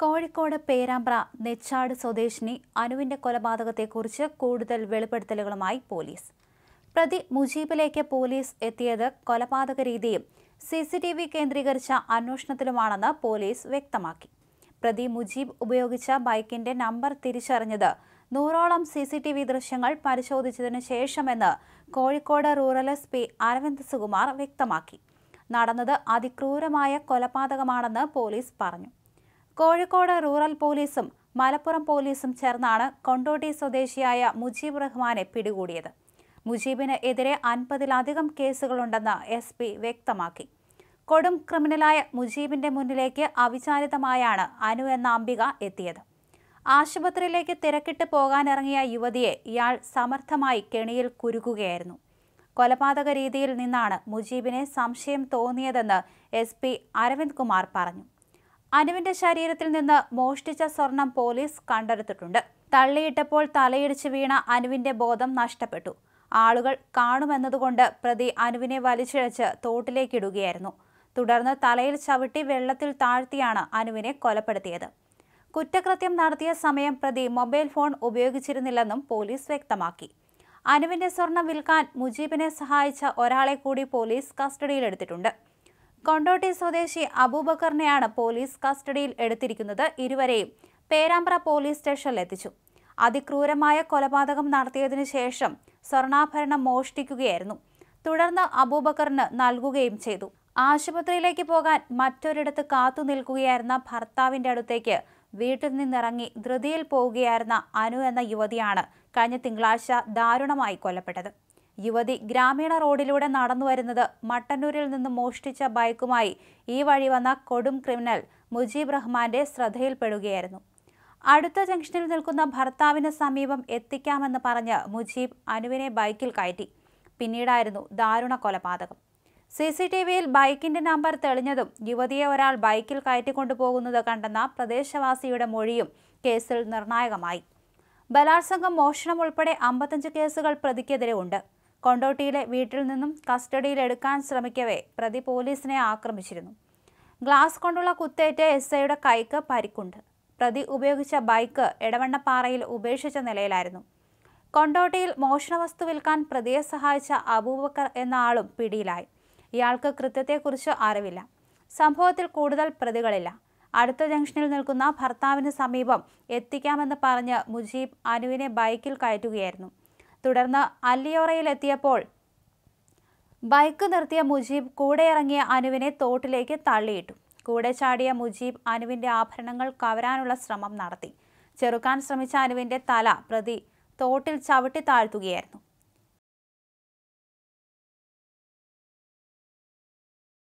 കോഴിക്കോട് പേരാമ്പ്ര നെച്ചാട് സ്വദേശിനി അനുവിന്റെ കൊലപാതകത്തെക്കുറിച്ച് കൂടുതൽ വെളിപ്പെടുത്തലുകളുമായി പോലീസ് പ്രതി മുജീബിലേക്ക് പോലീസ് എത്തിയത് കൊലപാതക രീതിയും സി സി ടി വി കേന്ദ്രീകരിച്ച അന്വേഷണത്തിലുമാണെന്ന് പോലീസ് വ്യക്തമാക്കി പ്രതി മുജീബ് ഉപയോഗിച്ച ബൈക്കിന്റെ നമ്പർ തിരിച്ചറിഞ്ഞത് നൂറോളം സി സി ടി വി ദൃശ്യങ്ങൾ പരിശോധിച്ചതിനു ശേഷമെന്ന് Kozhikode rural S P Aravind Sukumar വ്യക്തമാക്കി നടന്നത് അതിക്രൂരമായ കൊലപാതകമാണെന്ന് പോലീസ് പറഞ്ഞു കോഴിക്കോട് റൂറൽ പോലീസും മലപ്പുറം പോലീസും ചേർന്നാണ് കൊണ്ടോട്ടി സ്വദേശിയായ മുജീബ് റഹ്മാനെ പിടികൂടിയത് മുജീബിന് എതിരെ അൻപതിലധികം കേസുകളുണ്ടെന്ന് എസ് പി വ്യക്തമാക്കി കൊടും ക്രിമിനലായ മുജീബിന്റെ മുന്നിലേക്ക് അവിചാരിതമായാണ് അനു എന്ന അംബിക എത്തിയത് ആശുപത്രിയിലേക്ക് തിരക്കിട്ട് പോകാനിറങ്ങിയ യുവതിയെ ഇയാൾ സമർത്ഥമായി കെണിയിൽ കുരുക്കുകയായിരുന്നു കൊലപാതക രീതിയിൽ നിന്നാണ് മുജീബിനെ സംശയം തോന്നിയതെന്ന് എസ് പി അരവിന്ദ് കുമാർ പറഞ്ഞു അനുവിന്റെ ശരീരത്തിൽ നിന്ന് മോഷ്ടിച്ച സ്വർണം പോലീസ് കണ്ടെടുത്തിട്ടുണ്ട് തള്ളിയിട്ടപ്പോൾ തലയിടിച്ച് വീണ അനുവിന്റെ ബോധം നഷ്ടപ്പെട്ടു ആളുകൾ കാണുമെന്നതുകൊണ്ട് പ്രതി അനുവിനെ വലിച്ചിഴച്ച് തോട്ടിലേക്കിടുകയായിരുന്നു തുടർന്ന് തലയിൽ ചവിട്ടി വെള്ളത്തിൽ താഴ്ത്തിയാണ് അനുവിനെ കൊലപ്പെടുത്തിയത് കുറ്റകൃത്യം നടത്തിയ സമയം പ്രതി മൊബൈൽ ഫോൺ ഉപയോഗിച്ചിരുന്നില്ലെന്നും പോലീസ് വ്യക്തമാക്കി അനുവിന്റെ സ്വർണം വിൽക്കാൻ മുജീബിനെ സഹായിച്ച ഒരാളെ കൂടി പോലീസ് കസ്റ്റഡിയിലെടുത്തിട്ടുണ്ട് കൊണ്ടോട്ടി സ്വദേശി അബൂബക്കറിനെയാണ് പോലീസ് കസ്റ്റഡിയിൽ എടുത്തിരിക്കുന്നത് ഇരുവരെയും പേരാമ്പ്ര പോലീസ് സ്റ്റേഷനിൽ എത്തിച്ചു അതിക്രൂരമായ കൊലപാതകം നടത്തിയതിനു ശേഷം സ്വർണ്ണാഭരണം മോഷ്ടിക്കുകയായിരുന്നു തുടർന്ന് അബൂബക്കറിന് നൽകുകയും ചെയ്തു ആശുപത്രിയിലേക്ക് പോകാൻ മറ്റൊരിടത്ത് കാത്തു നിൽക്കുകയായിരുന്ന ഭർത്താവിന്റെ അടുത്തേക്ക് വീട്ടിൽ നിന്നിറങ്ങി ധൃതിയിൽ പോവുകയായിരുന്ന അനു എന്ന യുവതിയാണ് കഴിഞ്ഞ തിങ്കളാഴ്ച ദാരുണമായി കൊല്ലപ്പെട്ടത് യുവതി ഗ്രാമീണ റോഡിലൂടെ നടന്നു വരുന്നത് മട്ടന്നൂരിൽ നിന്ന് മോഷ്ടിച്ച ബൈക്കുമായി ഈ വഴി വന്ന കൊടും ക്രിമിനൽ മുജീബ് റഹ്മാന്റെ ശ്രദ്ധയിൽപ്പെടുകയായിരുന്നു അടുത്ത ജംഗ്ഷനിൽ നിൽക്കുന്ന ഭർത്താവിന് സമീപം എത്തിക്കാമെന്ന് പറഞ്ഞ് മുജീബ് അനുവിനെ ബൈക്കിൽ കയറ്റി പിന്നീടായിരുന്നു ദാരുണ കൊലപാതകം സി സി ടി വിയിൽ ബൈക്കിന്റെ നമ്പർ തെളിഞ്ഞതും യുവതിയെ ഒരാൾ ബൈക്കിൽ കയറ്റിക്കൊണ്ടുപോകുന്നത് കണ്ടെന്ന പ്രദേശവാസിയുടെ മൊഴിയും കേസിൽ നിർണായകമായി ബലാത്സംഗം മോഷണം ഉൾപ്പെടെ അമ്പത്തഞ്ച് കേസുകൾ പ്രതിക്കെതിരെ ഉണ്ട് കൊണ്ടോട്ടിയിലെ വീട്ടിൽ നിന്നും കസ്റ്റഡിയിലെടുക്കാൻ ശ്രമിക്കവേ പ്രതി പോലീസിനെ ആക്രമിച്ചിരുന്നു ഗ്ലാസ് കൊണ്ടുള്ള കുത്തേറ്റ എസ് ഐയുടെ കൈക്ക് പരിക്കുണ്ട് പ്രതി ഉപയോഗിച്ച ബൈക്ക് എടവണ്ണപ്പാറയിൽ ഉപേക്ഷിച്ച നിലയിലായിരുന്നു കൊണ്ടോട്ടിയിൽ വസ്തു വിൽക്കാൻ പ്രതിയെ സഹായിച്ച അബൂബക്കർ എന്ന ആളും പിടിയിലായി ഇയാൾക്ക് കൃത്യത്തെക്കുറിച്ച് അറിവില്ല സംഭവത്തിൽ കൂടുതൽ പ്രതികളില്ല അടുത്ത ജംഗ്ഷനിൽ നിൽക്കുന്ന ഭർത്താവിന് സമീപം എത്തിക്കാമെന്ന് പറഞ്ഞ് മുജീബ് അനുവിനെ ബൈക്കിൽ കയറ്റുകയായിരുന്നു തുടർന്ന് അല്ലിയോറയിലെത്തിയപ്പോൾ ബൈക്ക് നിർത്തിയ മുജീബ് കൂടെ ഇറങ്ങിയ അനുവിനെ തോട്ടിലേക്ക് തള്ളിയിട്ടു കൂടെ ചാടിയ മുജീബ് അനുവിന്റെ ആഭരണങ്ങൾ കവരാനുള്ള ശ്രമം നടത്തി ചെറുക്കാൻ ശ്രമിച്ച അനുവിന്റെ തല പ്രതി തോട്ടിൽ ചവിട്ടി താഴ്ത്തുകയായിരുന്നു